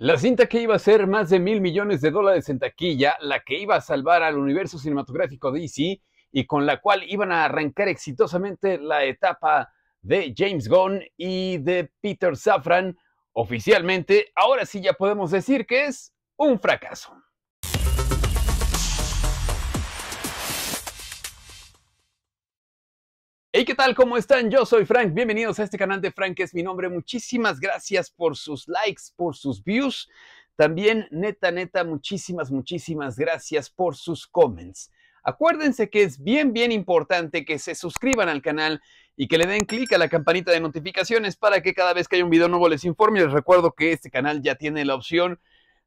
La cinta que iba a ser más de mil millones de dólares en taquilla, la que iba a salvar al universo cinematográfico DC y con la cual iban a arrancar exitosamente la etapa de James Gunn y de Peter Safran, oficialmente, ahora sí ya podemos decir que es un fracaso. ¿qué tal? ¿Cómo están? Yo soy Frank. Bienvenidos a este canal de Frank, es mi nombre. Muchísimas gracias por sus likes, por sus views. También, neta, neta, muchísimas, muchísimas gracias por sus comments. Acuérdense que es bien, bien importante que se suscriban al canal y que le den clic a la campanita de notificaciones para que cada vez que haya un video nuevo les informe. Les recuerdo que este canal ya tiene la opción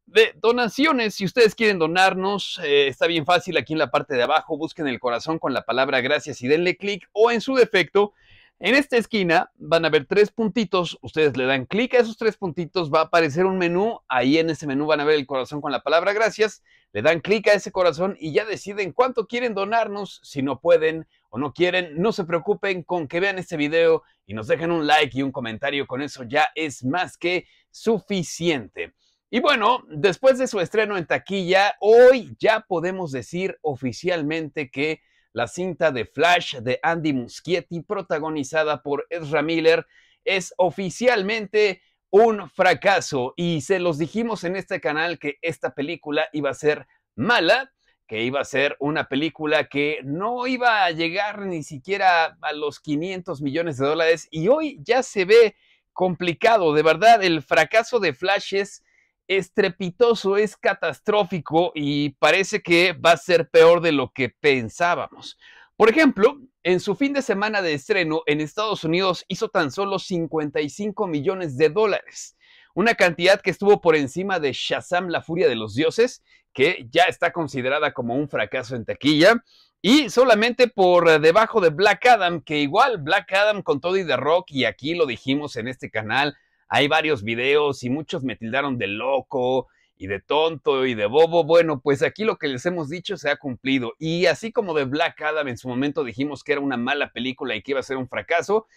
de donaciones. Si ustedes quieren donarnos, eh, está bien fácil aquí en la parte de abajo. Busquen el corazón con la palabra gracias y denle clic o en su defecto. En esta esquina van a ver tres puntitos, ustedes le dan clic a esos tres puntitos, va a aparecer un menú, ahí en ese menú van a ver el corazón con la palabra gracias, le dan clic a ese corazón y ya deciden cuánto quieren donarnos, si no pueden o no quieren, no se preocupen con que vean este video y nos dejen un like y un comentario, con eso ya es más que suficiente. Y bueno, después de su estreno en taquilla, hoy ya podemos decir oficialmente que la cinta de Flash de Andy Muschietti, protagonizada por Ezra Miller, es oficialmente un fracaso. Y se los dijimos en este canal que esta película iba a ser mala, que iba a ser una película que no iba a llegar ni siquiera a los 500 millones de dólares. Y hoy ya se ve complicado, de verdad, el fracaso de Flash es estrepitoso, es catastrófico y parece que va a ser peor de lo que pensábamos. Por ejemplo, en su fin de semana de estreno en Estados Unidos hizo tan solo 55 millones de dólares, una cantidad que estuvo por encima de Shazam, la furia de los dioses, que ya está considerada como un fracaso en taquilla, y solamente por debajo de Black Adam, que igual Black Adam con todo y The Rock, y aquí lo dijimos en este canal, hay varios videos y muchos me tildaron de loco y de tonto y de bobo. Bueno, pues aquí lo que les hemos dicho se ha cumplido. Y así como de Black Adam en su momento dijimos que era una mala película y que iba a ser un fracaso,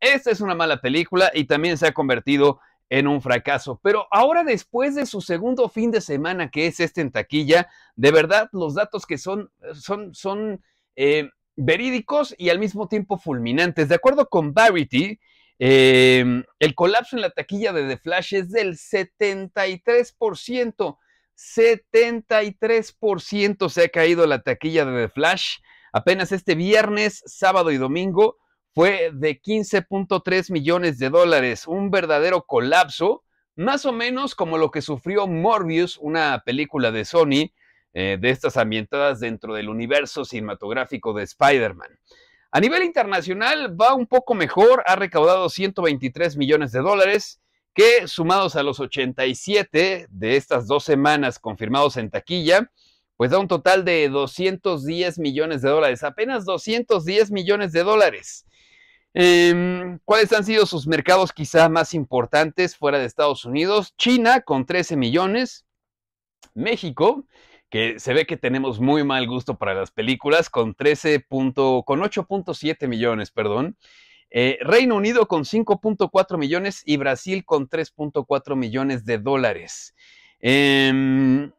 esta es una mala película y también se ha convertido en un fracaso. Pero ahora después de su segundo fin de semana que es este en taquilla, de verdad los datos que son son son eh, verídicos y al mismo tiempo fulminantes. De acuerdo con Variety, Em, el colapso en la taquilla de The Flash es del 73%. 73% se ha caído la taquilla de The Flash. Apenas este viernes, sábado y domingo fue de 15.3 millones de dólares, un verdadero colapso, más o menos como lo que sufrió Morbius, una película de Sony, eh, de estas ambientadas dentro del universo cinematográfico de Spider-Man. A nivel internacional va un poco mejor, ha recaudado 123 millones de dólares que sumados a los 87 de estas dos semanas confirmados en taquilla, pues da un total de 210 millones de dólares, apenas 210 millones de dólares. Em, ¿Cuáles han sido sus mercados quizá más importantes fuera de Estados Unidos? China con 13 millones, México que se ve que tenemos muy mal gusto para las películas, con 13 con 8.7 millones, perdón. Eh, Reino Unido con 5.4 millones y Brasil con 3.4 millones de dólares. Em,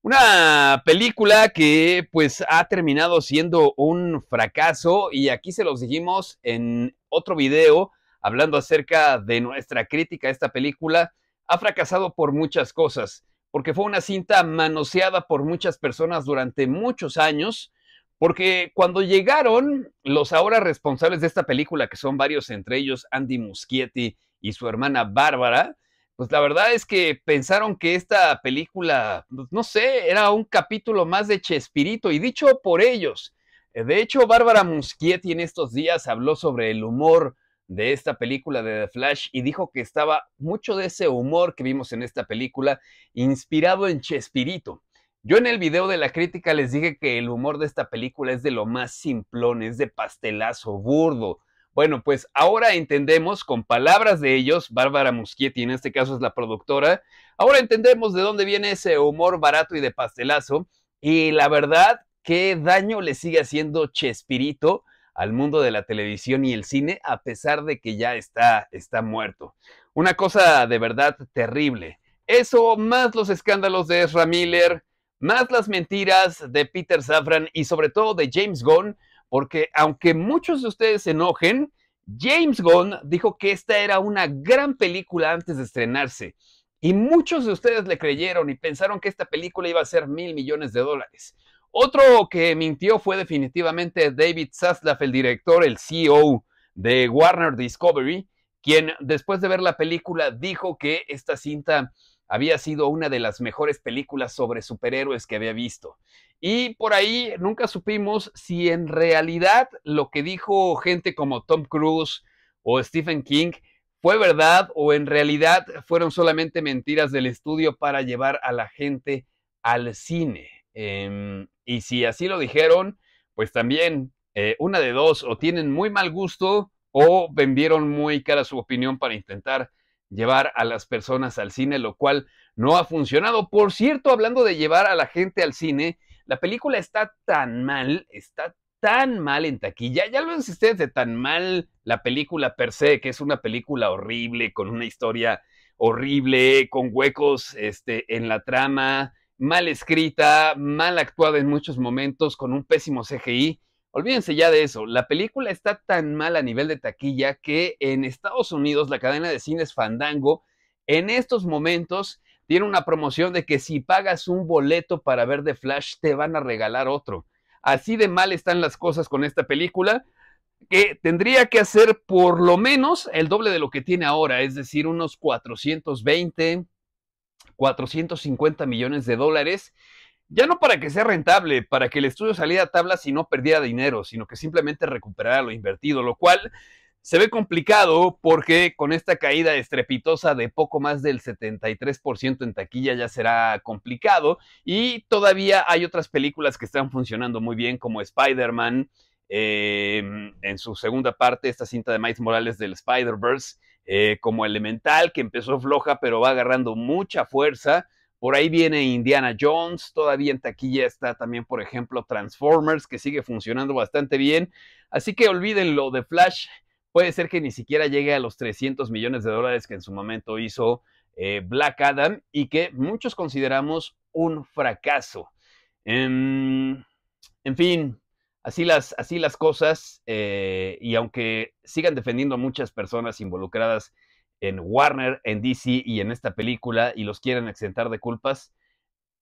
una película que pues ha terminado siendo un fracaso y aquí se los dijimos en otro video hablando acerca de nuestra crítica a esta película. Ha fracasado por muchas cosas porque fue una cinta manoseada por muchas personas durante muchos años, porque cuando llegaron los ahora responsables de esta película, que son varios entre ellos Andy Muschietti y su hermana Bárbara, pues la verdad es que pensaron que esta película, pues no sé, era un capítulo más de Chespirito y dicho por ellos. Eh, de hecho, Bárbara Muschietti en estos días habló sobre el humor de esta película de The Flash y dijo que estaba mucho de ese humor que vimos en esta película inspirado en Chespirito. Yo en el video de la crítica les dije que el humor de esta película es de lo más simplón, es de pastelazo burdo. Bueno, pues ahora entendemos con palabras de ellos, Bárbara Muschietti en este caso es la productora, ahora entendemos de dónde viene ese humor barato y de pastelazo y la verdad, qué daño le sigue haciendo Chespirito al mundo de la televisión y el cine a pesar de que ya está, está muerto. Una cosa de verdad terrible. Eso más los escándalos de Ezra Miller, más las mentiras de Peter Safran y sobre todo de James Gunn, porque aunque muchos de ustedes se enojen, James Gunn dijo que esta era una gran película antes de estrenarse. Y muchos de ustedes le creyeron y pensaron que esta película iba a ser mil millones de dólares. Otro que mintió fue definitivamente David Zaslav, el director, el CEO de Warner Discovery, quien después de ver la película dijo que esta cinta había sido una de las mejores películas sobre superhéroes que había visto. Y por ahí nunca supimos si en realidad lo que dijo gente como Tom Cruise o Stephen King fue verdad o en realidad fueron solamente mentiras del estudio para llevar a la gente al cine. Em, y si así lo dijeron, pues también eh, una de dos, o tienen muy mal gusto o vendieron muy cara su opinión para intentar llevar a las personas al cine, lo cual no ha funcionado. Por cierto, hablando de llevar a la gente al cine, la película está tan mal, está tan mal en taquilla, ya lo ven ustedes de tan mal la película per se, que es una película horrible, con una historia horrible, con huecos este, en la trama, mal escrita, mal actuada en muchos momentos, con un pésimo CGI. Olvídense ya de eso, la película está tan mal a nivel de taquilla que en Estados Unidos la cadena de cines Fandango en estos momentos tiene una promoción de que si pagas un boleto para ver The Flash te van a regalar otro. Así de mal están las cosas con esta película que tendría que hacer por lo menos el doble de lo que tiene ahora, es decir, unos 420, 450 millones de dólares, ya no para que sea rentable, para que el estudio saliera a tablas y no perdiera dinero, sino que simplemente recuperara lo invertido, lo cual se ve complicado porque con esta caída estrepitosa de poco más del 73% en taquilla ya será complicado y todavía hay otras películas que están funcionando muy bien como Spider-Man, eh, en su segunda parte, esta cinta de Miles Morales del Spider-Verse, eh, como Elemental, que empezó floja pero va agarrando mucha fuerza. Por ahí viene Indiana Jones, todavía en taquilla está también, por ejemplo, Transformers, que sigue funcionando bastante bien. Así que olvídenlo de Flash. Puede ser que ni siquiera llegue a los 300 millones de dólares que en su momento hizo eh, Black Adam y que muchos consideramos un fracaso. en, em, en fin, Así las, así las cosas, eh, y aunque sigan defendiendo a muchas personas involucradas en Warner, en DC y en esta película, y los quieran exentar de culpas,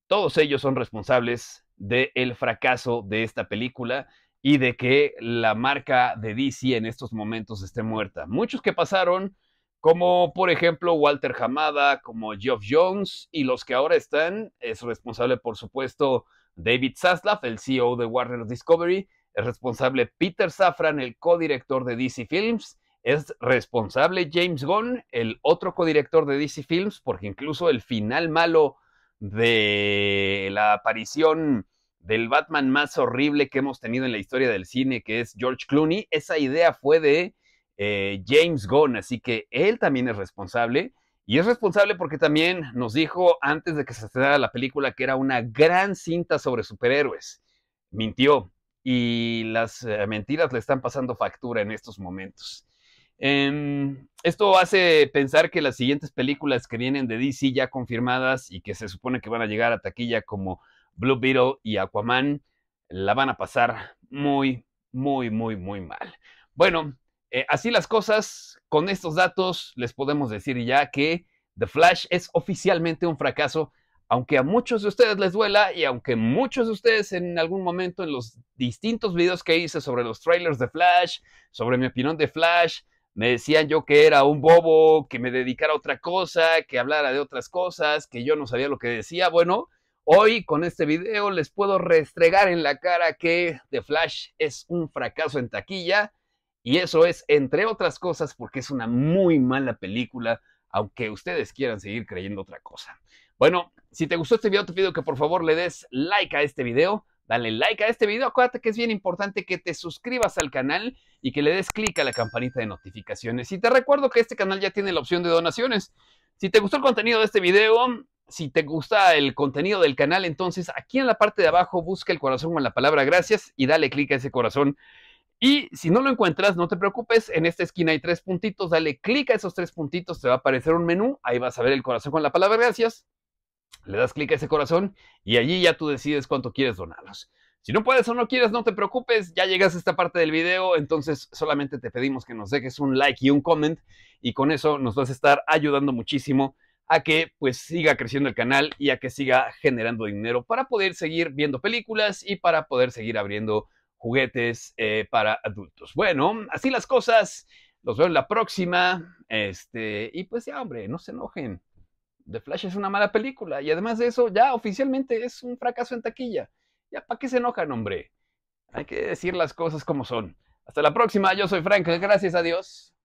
todos ellos son responsables del fracaso de esta película y de que la marca de DC en estos momentos esté muerta. Muchos que pasaron, como por ejemplo Walter Hamada, como Geoff Jones, y los que ahora están, es responsable por supuesto David Zaslav, el CEO de Warner Discovery, es responsable Peter Safran, el codirector de DC Films, es responsable James Gunn, el otro codirector de DC Films, porque incluso el final malo de la aparición del Batman más horrible que hemos tenido en la historia del cine, que es George Clooney, esa idea fue de eh, James Gunn, así que él también es responsable. Y es responsable porque también nos dijo antes de que se estrenara la película que era una gran cinta sobre superhéroes. Mintió y las eh, mentiras le están pasando factura en estos momentos. Em, esto hace pensar que las siguientes películas que vienen de DC ya confirmadas y que se supone que van a llegar a taquilla como Blue Beetle y Aquaman la van a pasar muy, muy, muy, muy mal. Bueno, eh, así las cosas, con estos datos les podemos decir ya que The Flash es oficialmente un fracaso, aunque a muchos de ustedes les duela y aunque muchos de ustedes en algún momento en los distintos videos que hice sobre los trailers de Flash, sobre mi opinión de Flash, me decían yo que era un bobo, que me dedicara a otra cosa, que hablara de otras cosas, que yo no sabía lo que decía. Bueno, hoy con este video les puedo restregar en la cara que The Flash es un fracaso en taquilla y eso es, entre otras cosas, porque es una muy mala película, aunque ustedes quieran seguir creyendo otra cosa. Bueno, si te gustó este video, te pido que por favor le des like a este video. Dale like a este video. Acuérdate que es bien importante que te suscribas al canal y que le des clic a la campanita de notificaciones. Y te recuerdo que este canal ya tiene la opción de donaciones. Si te gustó el contenido de este video, si te gusta el contenido del canal, entonces aquí en la parte de abajo busca el corazón con la palabra gracias y dale clic a ese corazón. Y si no lo encuentras, no te preocupes, en esta esquina hay tres puntitos, dale clic a esos tres puntitos, te va a aparecer un menú, ahí vas a ver el corazón con la palabra gracias, le das clic a ese corazón y allí ya tú decides cuánto quieres donarlos. Si no puedes o no quieres, no te preocupes, ya llegas a esta parte del video, entonces solamente te pedimos que nos dejes un like y un comment y con eso nos vas a estar ayudando muchísimo a que pues siga creciendo el canal y a que siga generando dinero para poder seguir viendo películas y para poder seguir abriendo juguetes eh, para adultos. Bueno, así las cosas. Los veo en la próxima. Este, y pues ya, hombre, no se enojen. The Flash es una mala película. Y además de eso, ya oficialmente es un fracaso en taquilla. Ya, ¿para qué se enojan, hombre? Hay que decir las cosas como son. Hasta la próxima. Yo soy Frank. Gracias a Dios.